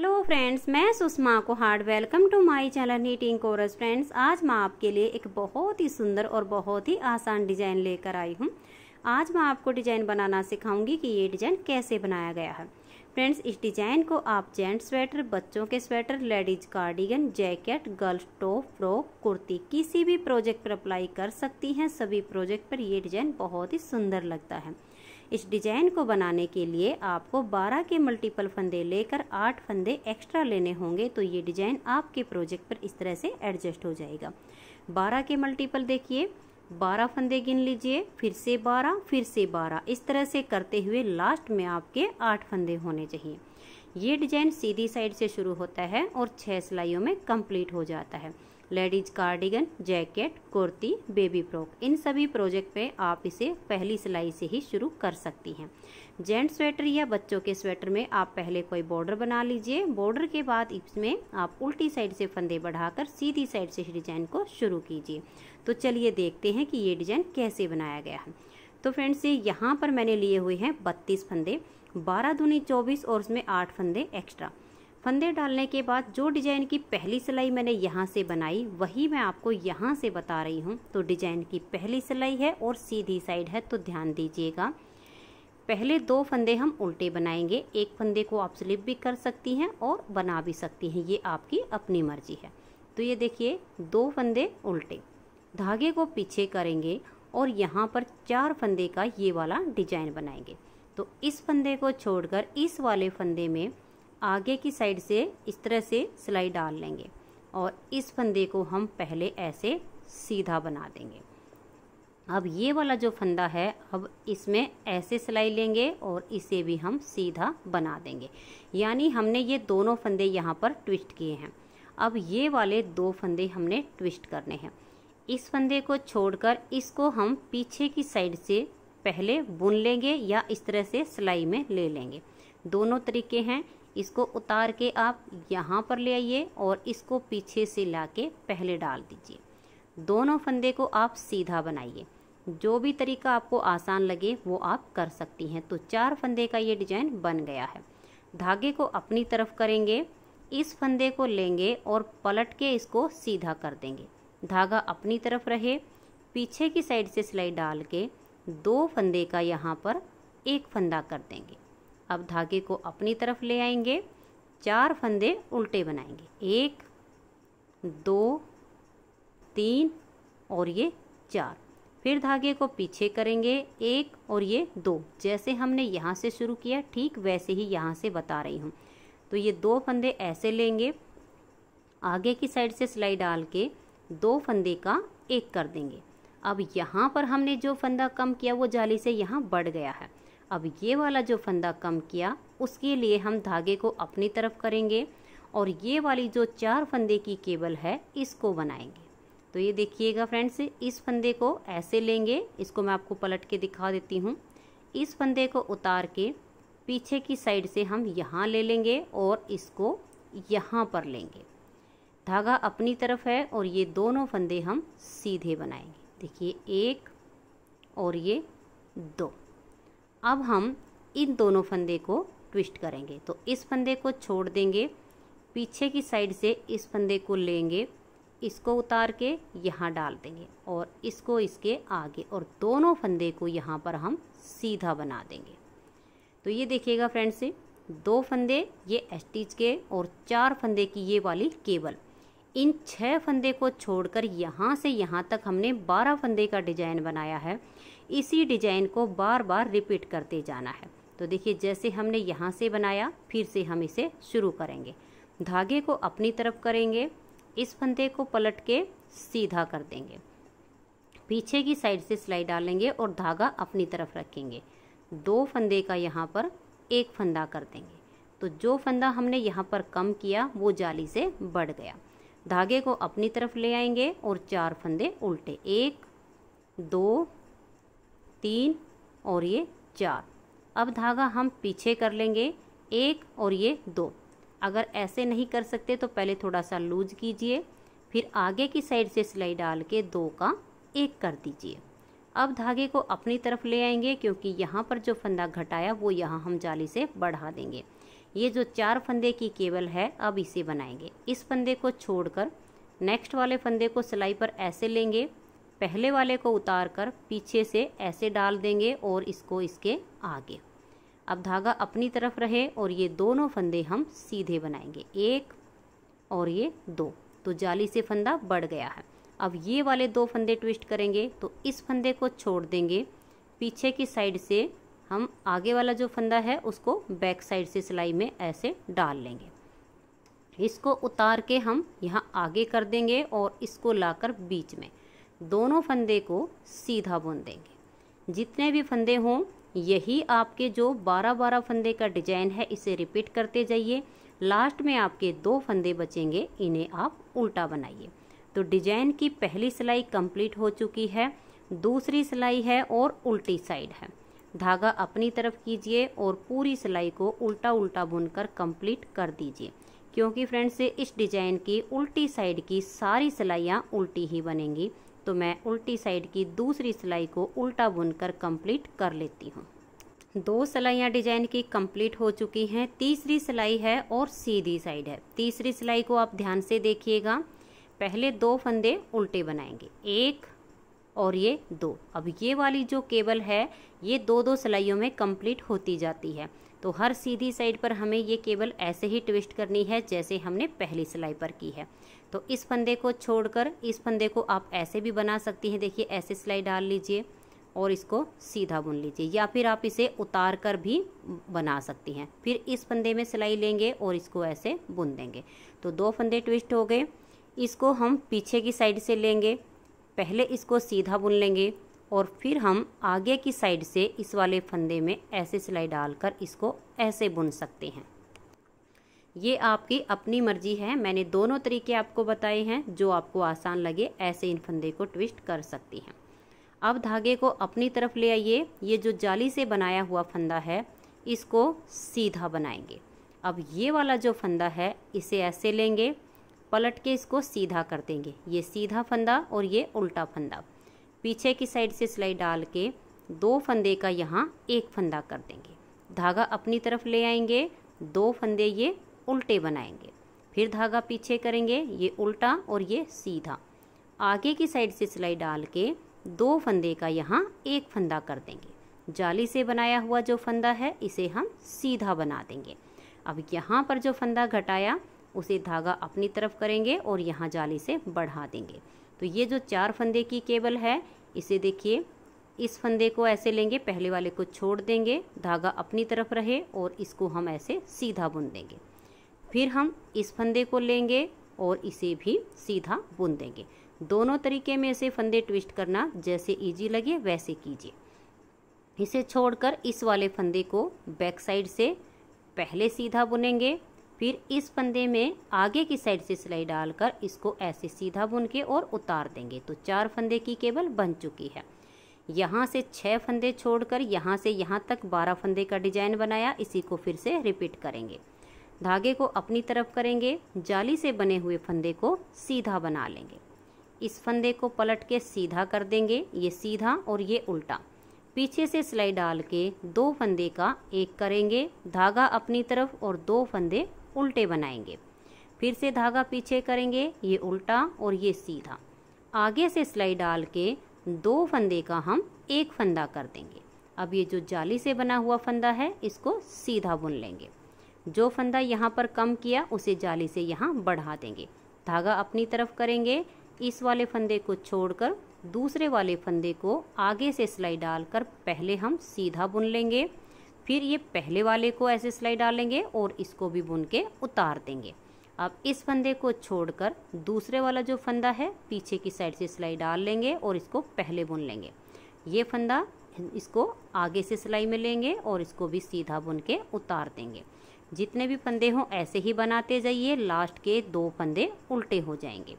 hello friends मैं सुषमा को hearty welcome to my channel knitting course friends आज मैं आपके लिए एक बहुत ही सुंदर और बहुत ही आसान डिज़ाइन लेकर आई हूँ आज मैं आपको डिज़ाइन बनाना सिखाऊंगी कि ये डिज़ाइन कैसे बनाया गया है फ्रेंड्स इस डिज़ाइन को आप जेंट्स स्वेटर बच्चों के sweater ladies cardigan jacket girls top frock kurti किसी भी प्रोजेक्ट पर अप्लाई कर सकती हैं सभी प्रोजेक्ट पर ये डिज़ाइन बहुत ही सुंदर लगता है इस डिजाइन को बनाने के लिए आपको 12 के मल्टीपल फंदे लेकर 8 फंदे एक्स्ट्रा लेने होंगे तो ये डिजाइन आपके प्रोजेक्ट पर इस तरह से एडजस्ट हो जाएगा 12 के मल्टीपल देखिए 12 फंदे गिन लीजिए फिर से 12 फिर से 12 इस तरह से करते हुए लास्ट में आपके 8 फंदे होने चाहिए ये डिजाइन सीधी साइड से शुरू होता है और छः सिलाइयों में कंप्लीट हो जाता है ladies cardigan jacket kurti baby frock इन सभी प्रोजेक्ट पे आप इसे पहली सिलाई से ही शुरू कर सकती हैं जेंट्स स्वेटर या बच्चों के स्वेटर में आप पहले कोई बॉर्डर बना लीजिए बॉर्डर के बाद इसमें आप उल्टी साइड से फंदे बढ़ाकर सीधी साइड से डिजाइन को शुरू कीजिए तो चलिए देखते हैं कि ये डिजाइन कैसे बनाया गया है तो फ्रेंड्स ये यहाँ पर मैंने लिए हुए हैं बत्तीस फंदे बारह धुनी चौबीस और उसमें आठ फंदे एक्स्ट्रा फंदे डालने के बाद जो डिजाइन की पहली सिलाई मैंने यहाँ से बनाई वही मैं आपको यहाँ से बता रही हूँ तो डिजाइन की पहली सिलाई है और सीधी साइड है तो ध्यान दीजिएगा पहले दो फंदे हम उल्टे बनाएंगे एक फंदे को आप स्लिप भी कर सकती हैं और बना भी सकती हैं ये आपकी अपनी मर्जी है तो ये देखिए दो फंदे उल्टे धागे को पीछे करेंगे और यहाँ पर चार फंदे का ये वाला डिजाइन बनाएंगे तो इस फंदे को छोड़कर इस वाले फंदे में आगे की साइड से इस तरह से सिलाई डाल लेंगे और इस फंदे को हम पहले ऐसे सीधा बना देंगे अब ये वाला जो फंदा है अब इसमें ऐसे सिलाई लेंगे और इसे भी हम सीधा बना देंगे यानी हमने ये दोनों फंदे यहाँ पर ट्विस्ट किए हैं अब ये वाले दो फंदे हमने ट्विस्ट करने हैं इस फंदे को छोड़कर इसको हम पीछे की साइड से पहले बुन लेंगे या इस तरह से सिलाई में ले लेंगे दोनों तरीके हैं इसको उतार के आप यहाँ पर ले आइए और इसको पीछे से ला के पहले डाल दीजिए दोनों फंदे को आप सीधा बनाइए जो भी तरीका आपको आसान लगे वो आप कर सकती हैं तो चार फंदे का ये डिजाइन बन गया है धागे को अपनी तरफ करेंगे इस फंदे को लेंगे और पलट के इसको सीधा कर देंगे धागा अपनी तरफ रहे पीछे की साइड से सिलाई डाल के दो फंदे का यहाँ पर एक फंदा कर देंगे अब धागे को अपनी तरफ ले आएंगे चार फंदे उल्टे बनाएंगे एक दो तीन और ये चार फिर धागे को पीछे करेंगे एक और ये दो जैसे हमने यहाँ से शुरू किया ठीक वैसे ही यहाँ से बता रही हूँ तो ये दो फंदे ऐसे लेंगे आगे की साइड से सिलाई डाल के दो फंदे का एक कर देंगे अब यहाँ पर हमने जो फंदा कम किया वो जाली से यहाँ बढ़ गया है अब ये वाला जो फंदा कम किया उसके लिए हम धागे को अपनी तरफ करेंगे और ये वाली जो चार फंदे की केबल है इसको बनाएंगे तो ये देखिएगा फ्रेंड्स इस फंदे को ऐसे लेंगे इसको मैं आपको पलट के दिखा देती हूँ इस फंदे को उतार के पीछे की साइड से हम यहाँ ले लेंगे और इसको यहाँ पर लेंगे धागा अपनी तरफ है और ये दोनों फंदे हम सीधे बनाएंगे देखिए एक और ये दो अब हम इन दोनों फंदे को ट्विस्ट करेंगे तो इस फंदे को छोड़ देंगे पीछे की साइड से इस फंदे को लेंगे इसको उतार के यहाँ डाल देंगे और इसको इसके आगे और दोनों फंदे को यहाँ पर हम सीधा बना देंगे तो ये देखिएगा फ्रेंड्स दो फंदे ये एस्टिच के और चार फंदे की ये वाली केबल इन छः फंदे को छोड़कर यहाँ से यहाँ तक हमने बारह फंदे का डिजाइन बनाया है इसी डिजाइन को बार बार रिपीट करते जाना है तो देखिए जैसे हमने यहाँ से बनाया फिर से हम इसे शुरू करेंगे धागे को अपनी तरफ करेंगे इस फंदे को पलट के सीधा कर देंगे पीछे की साइड से सिलाई डालेंगे और धागा अपनी तरफ रखेंगे दो फंदे का यहाँ पर एक फंदा कर देंगे तो जो फंदा हमने यहाँ पर कम किया वो जाली से बढ़ गया धागे को अपनी तरफ ले आएंगे और चार फंदे उल्टे एक दो तीन और ये चार अब धागा हम पीछे कर लेंगे एक और ये दो अगर ऐसे नहीं कर सकते तो पहले थोड़ा सा लूज कीजिए फिर आगे की साइड से सिलाई डाल के दो का एक कर दीजिए अब धागे को अपनी तरफ ले आएंगे क्योंकि यहाँ पर जो फंदा घटाया वो यहाँ हम जाली से बढ़ा देंगे ये जो चार फंदे की केबल है अब इसे बनाएंगे इस फंदे को छोड़कर नेक्स्ट वाले फंदे को सिलाई पर ऐसे लेंगे पहले वाले को उतार कर पीछे से ऐसे डाल देंगे और इसको इसके आगे अब धागा अपनी तरफ रहे और ये दोनों फंदे हम सीधे बनाएंगे एक और ये दो तो जाली से फंदा बढ़ गया है अब ये वाले दो फंदे ट्विस्ट करेंगे तो इस फंदे को छोड़ देंगे पीछे की साइड से हम आगे वाला जो फंदा है उसको बैक साइड से सिलाई में ऐसे डाल लेंगे इसको उतार के हम यहाँ आगे कर देंगे और इसको लाकर बीच में दोनों फंदे को सीधा बुन देंगे जितने भी फंदे हों यही आपके जो बारह बारह फंदे का डिजाइन है इसे रिपीट करते जाइए लास्ट में आपके दो फंदे बचेंगे इन्हें आप उल्टा बनाइए तो डिजाइन की पहली सिलाई कंप्लीट हो चुकी है दूसरी सिलाई है और उल्टी साइड है धागा अपनी तरफ कीजिए और पूरी सिलाई को उल्टा उल्टा बुनकर कंप्लीट कर दीजिए क्योंकि फ्रेंड्स इस डिजाइन की उल्टी साइड की सारी सिलाइयाँ उल्टी ही बनेंगी तो मैं उल्टी साइड की दूसरी सिलाई को उल्टा बुनकर कंप्लीट कर लेती हूँ दो सिलाइयाँ डिजाइन की कंप्लीट हो चुकी हैं तीसरी सिलाई है और सीधी साइड है तीसरी सिलाई को आप ध्यान से देखिएगा पहले दो फंदे उल्टे बनाएंगे एक और ये दो अब ये वाली जो केबल है ये दो दो सिलाइयों में कंप्लीट होती जाती है तो हर सीधी साइड पर हमें ये केवल ऐसे ही ट्विस्ट करनी है जैसे हमने पहली सिलाई पर की है तो इस फंदे को छोड़कर इस फंदे को आप ऐसे भी बना सकती हैं देखिए ऐसे सिलाई डाल लीजिए और इसको सीधा बुन लीजिए या फिर आप इसे उतार कर भी बना सकती हैं फिर इस फंदे में सिलाई लेंगे और इसको ऐसे बुन देंगे तो दो फंदे ट्विस्ट हो गए इसको हम पीछे की साइड से लेंगे पहले इसको सीधा बुन लेंगे और फिर हम आगे की साइड से इस वाले फंदे में ऐसे सिलाई डालकर इसको ऐसे बुन सकते हैं ये आपकी अपनी मर्जी है मैंने दोनों तरीके आपको बताए हैं जो आपको आसान लगे ऐसे इन फंदे को ट्विस्ट कर सकती हैं अब धागे को अपनी तरफ ले आइए ये जो जाली से बनाया हुआ फंदा है इसको सीधा बनाएंगे अब ये वाला जो फंदा है इसे ऐसे लेंगे पलट के इसको सीधा कर देंगे ये सीधा फंदा और ये उल्टा फंदा पीछे की साइड से सिलाई डाल के दो फंदे का यहाँ एक फंदा कर देंगे धागा अपनी तरफ ले आएंगे दो फंदे ये उल्टे बनाएंगे फिर धागा पीछे करेंगे ये उल्टा और ये सीधा आगे की साइड से सिलाई डाल के दो फंदे का यहाँ एक फंदा कर देंगे जाली से बनाया हुआ जो फंदा है इसे हम सीधा बना देंगे अब यहाँ पर जो फंदा घटाया उसे धागा अपनी तरफ करेंगे और यहाँ जाली से बढ़ा देंगे तो ये जो चार फंदे की केबल है इसे देखिए इस फंदे को ऐसे लेंगे पहले वाले को छोड़ देंगे धागा अपनी तरफ रहे और इसको हम ऐसे सीधा बुन देंगे फिर हम इस फंदे को लेंगे और इसे भी सीधा बुन देंगे दोनों तरीके में से फंदे ट्विस्ट करना जैसे इजी लगे वैसे कीजिए इसे छोड़कर इस वाले फंदे को बैक साइड से पहले सीधा बुनेंगे फिर इस फंदे में आगे की साइड से सिलाई डालकर इसको ऐसे सीधा बुन के और उतार देंगे तो चार फंदे की केबल बन चुकी है यहाँ से छः फंदे छोड़कर यहाँ से यहाँ तक बारह फंदे का डिजाइन बनाया इसी को फिर से रिपीट करेंगे धागे को अपनी तरफ करेंगे जाली से बने हुए फंदे को सीधा बना लेंगे इस फंदे को पलट के सीधा कर देंगे ये सीधा और ये उल्टा पीछे से सिलाई डाल के दो फंदे का एक करेंगे धागा अपनी तरफ और दो फंदे उल्टे बनाएंगे फिर से धागा पीछे करेंगे ये उल्टा और ये सीधा आगे से सिलाई डाल के दो फंदे का हम एक फंदा कर देंगे अब ये जो जाली से बना हुआ फंदा है इसको सीधा बुन लेंगे जो फंदा यहाँ पर कम किया उसे जाली से यहाँ बढ़ा देंगे धागा अपनी तरफ करेंगे इस वाले फंदे को छोड़कर दूसरे वाले फंदे को आगे से सिलाई डालकर पहले हम सीधा बुन लेंगे फिर ये पहले वाले को ऐसे सिलाई डालेंगे और इसको भी बुन के उतार देंगे अब इस फंदे को छोड़कर दूसरे वाला जो फंदा है पीछे की साइड से सिलाई डाल लेंगे और इसको पहले बुन लेंगे ये फंदा इसको आगे से सिलाई में लेंगे और इसको भी सीधा बुन के उतार देंगे जितने भी फंदे हों ऐसे ही बनाते जाइए लास्ट के दो फंदे उल्टे हो जाएंगे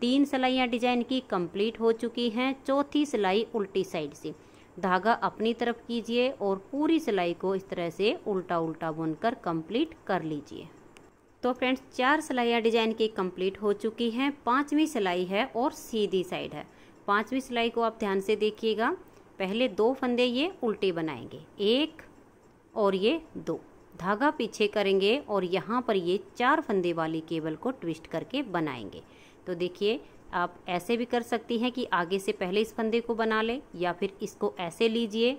तीन सिलाइयाँ डिजाइन की कंप्लीट हो चुकी हैं चौथी सिलाई उल्टी साइड से धागा अपनी तरफ कीजिए और पूरी सिलाई को इस तरह से उल्टा उल्टा बुनकर कंप्लीट कर लीजिए तो फ्रेंड्स चार सिलाइयाँ डिजाइन की कंप्लीट हो चुकी हैं पांचवी सिलाई है और सीधी साइड है पांचवी सिलाई को आप ध्यान से देखिएगा पहले दो फंदे ये उल्टे बनाएंगे एक और ये दो धागा पीछे करेंगे और यहाँ पर ये चार फंदे वाली केबल को ट्विस्ट करके बनाएंगे तो देखिए आप ऐसे भी कर सकती हैं कि आगे से पहले इस फंदे को बना लें या फिर इसको ऐसे लीजिए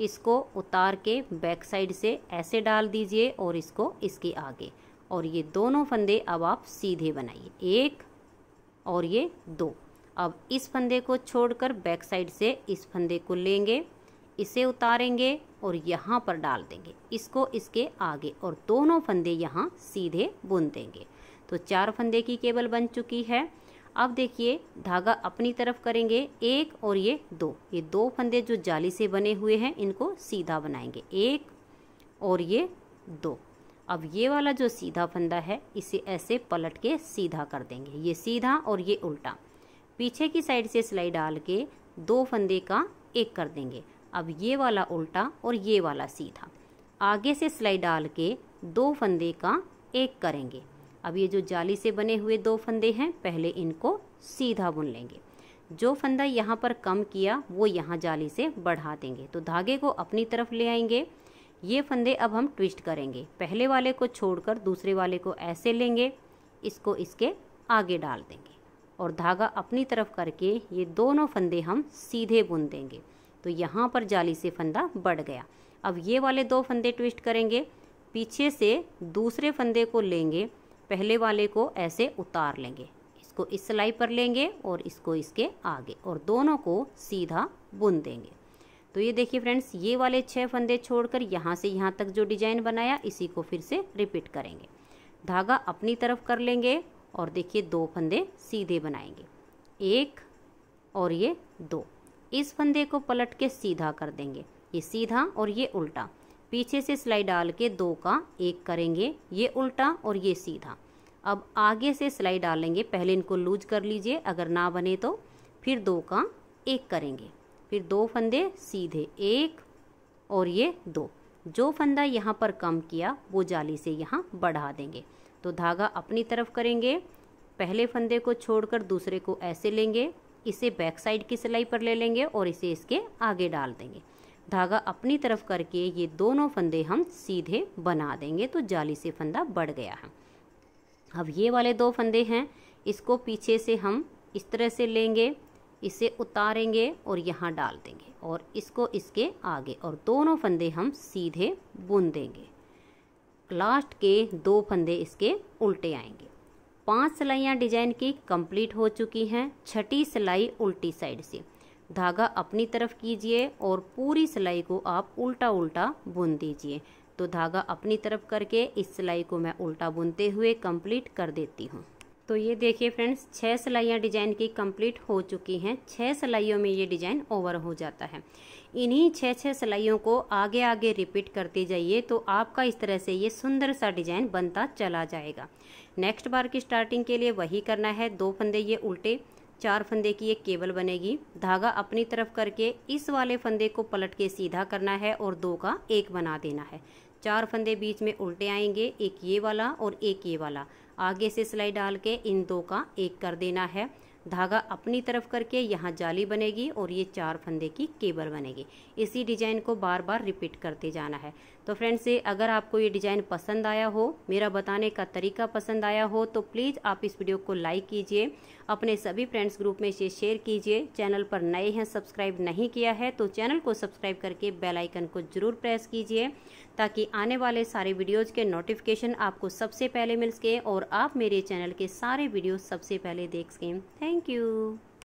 इसको उतार के बैक साइड से ऐसे डाल दीजिए और इसको इसके आगे और ये दोनों फंदे अब आप सीधे बनाइए एक और ये दो अब इस फंदे को छोड़कर बैक साइड से इस फंदे को लेंगे इसे उतारेंगे और यहाँ पर डाल देंगे इसको इसके आगे और दोनों फंदे यहाँ सीधे बुन देंगे तो चार फंदे की केबल बन चुकी है अब देखिए धागा अपनी तरफ करेंगे एक और ये दो ये दो फंदे जो जाली से बने हुए हैं इनको सीधा बनाएंगे एक और ये दो अब ये वाला जो सीधा फंदा है इसे ऐसे पलट के सीधा कर देंगे ये सीधा और ये उल्टा पीछे की साइड से सिलाई डाल के दो फंदे का एक कर देंगे अब ये वाला उल्टा और ये वाला सीधा आगे से सिलाई डाल के दो फंदे का एक करेंगे अब ये जो जाली से बने हुए दो फंदे हैं पहले इनको सीधा बुन लेंगे जो फंदा यहाँ पर कम किया वो यहाँ जाली से बढ़ा देंगे तो धागे को अपनी तरफ ले आएंगे ये फंदे अब हम ट्विस्ट करेंगे पहले वाले को छोड़कर दूसरे वाले को ऐसे लेंगे इसको इसके आगे डाल देंगे और धागा अपनी तरफ करके ये दोनों फंदे हम सीधे बुन देंगे तो यहाँ पर जाली से फंदा बढ़ गया अब ये वाले दो फंदे ट्विस्ट करेंगे पीछे से दूसरे फंदे को लेंगे पहले वाले को ऐसे उतार लेंगे इसको इस सिलाई पर लेंगे और इसको इसके आगे और दोनों को सीधा बुन देंगे तो ये देखिए फ्रेंड्स ये वाले छः फंदे छोड़कर यहाँ से यहाँ तक जो डिजाइन बनाया इसी को फिर से रिपीट करेंगे धागा अपनी तरफ कर लेंगे और देखिए दो फंदे सीधे बनाएंगे एक और ये दो इस फंदे को पलट के सीधा कर देंगे ये सीधा और ये उल्टा पीछे से सिलाई डाल के दो का एक करेंगे ये उल्टा और ये सीधा अब आगे से सिलाई डालेंगे पहले इनको लूज कर लीजिए अगर ना बने तो फिर दो का एक करेंगे फिर दो फंदे सीधे एक और ये दो जो फंदा यहाँ पर कम किया वो जाली से यहाँ बढ़ा देंगे तो धागा अपनी तरफ करेंगे पहले फंदे को छोड़कर दूसरे को ऐसे लेंगे इसे बैक साइड की सिलाई पर ले लेंगे और इसे इसके आगे डाल देंगे धागा अपनी तरफ करके ये दोनों फंदे हम सीधे बना देंगे तो जाली से फंदा बढ़ गया है अब ये वाले दो फंदे हैं इसको पीछे से हम इस तरह से लेंगे इसे उतारेंगे और यहाँ डाल देंगे और इसको इसके आगे और दोनों फंदे हम सीधे बुन देंगे लास्ट के दो फंदे इसके उल्टे आएंगे पांच सिलाइयाँ डिजाइन की कंप्लीट हो चुकी हैं छठी सिलाई उल्टी साइड से धागा अपनी तरफ कीजिए और पूरी सिलाई को आप उल्टा उल्टा बुन दीजिए तो धागा अपनी तरफ करके इस सिलाई को मैं उल्टा बुनते हुए कंप्लीट कर देती हूँ तो ये देखिए फ्रेंड्स छः सिलाइयाँ डिजाइन की कंप्लीट हो चुकी हैं छः सिलाइयों में ये डिजाइन ओवर हो जाता है इन्हीं छह छः सिलाइयों को आगे आगे रिपीट करते जाइए तो आपका इस तरह से ये सुंदर सा डिजाइन बनता चला जाएगा नेक्स्ट बार की स्टार्टिंग के लिए वही करना है दो फंदे ये उल्टे चार फंदे की एक केबल बनेगी धागा अपनी तरफ करके इस वाले फंदे को पलट के सीधा करना है और दो का एक बना देना है चार फंदे बीच में उल्टे आएंगे एक ये वाला और एक ये वाला आगे से सिलाई डाल के इन दो का एक कर देना है धागा अपनी तरफ करके यहाँ जाली बनेगी और ये चार फंदे की केबल बनेगी इसी डिजाइन को बार बार रिपीट करते जाना है तो फ्रेंड्स अगर आपको ये डिजाइन पसंद आया हो मेरा बताने का तरीका पसंद आया हो तो प्लीज़ आप इस वीडियो को लाइक कीजिए अपने सभी फ्रेंड्स ग्रुप में इसे शेयर कीजिए चैनल पर नए हैं सब्सक्राइब नहीं किया है तो चैनल को सब्सक्राइब करके बेल आइकन को जरूर प्रेस कीजिए ताकि आने वाले सारे वीडियोज़ के नोटिफिकेशन आपको सबसे पहले मिल सके और आप मेरे चैनल के सारे वीडियो सबसे पहले देख सकें थैंक यू